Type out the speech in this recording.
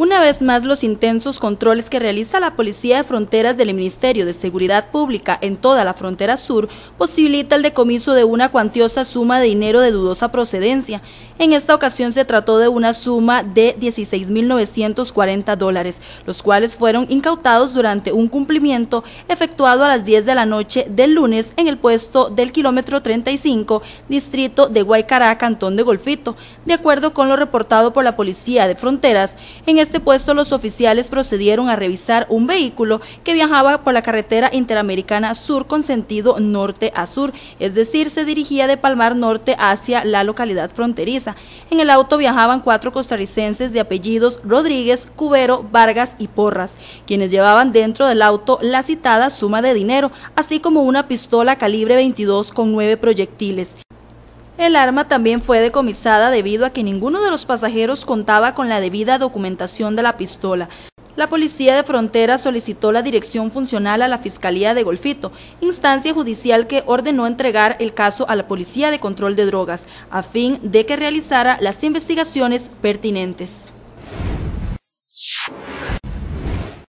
Una vez más, los intensos controles que realiza la Policía de Fronteras del Ministerio de Seguridad Pública en toda la frontera sur posibilita el decomiso de una cuantiosa suma de dinero de dudosa procedencia. En esta ocasión se trató de una suma de 16.940 dólares, los cuales fueron incautados durante un cumplimiento efectuado a las 10 de la noche del lunes en el puesto del kilómetro 35, distrito de Guaycará, cantón de Golfito, de acuerdo con lo reportado por la Policía de Fronteras. En este este puesto los oficiales procedieron a revisar un vehículo que viajaba por la carretera interamericana sur con sentido norte a sur, es decir, se dirigía de Palmar Norte hacia la localidad fronteriza. En el auto viajaban cuatro costarricenses de apellidos Rodríguez, Cubero, Vargas y Porras, quienes llevaban dentro del auto la citada suma de dinero, así como una pistola calibre 22 con nueve proyectiles. El arma también fue decomisada debido a que ninguno de los pasajeros contaba con la debida documentación de la pistola. La Policía de Frontera solicitó la dirección funcional a la Fiscalía de Golfito, instancia judicial que ordenó entregar el caso a la Policía de Control de Drogas, a fin de que realizara las investigaciones pertinentes.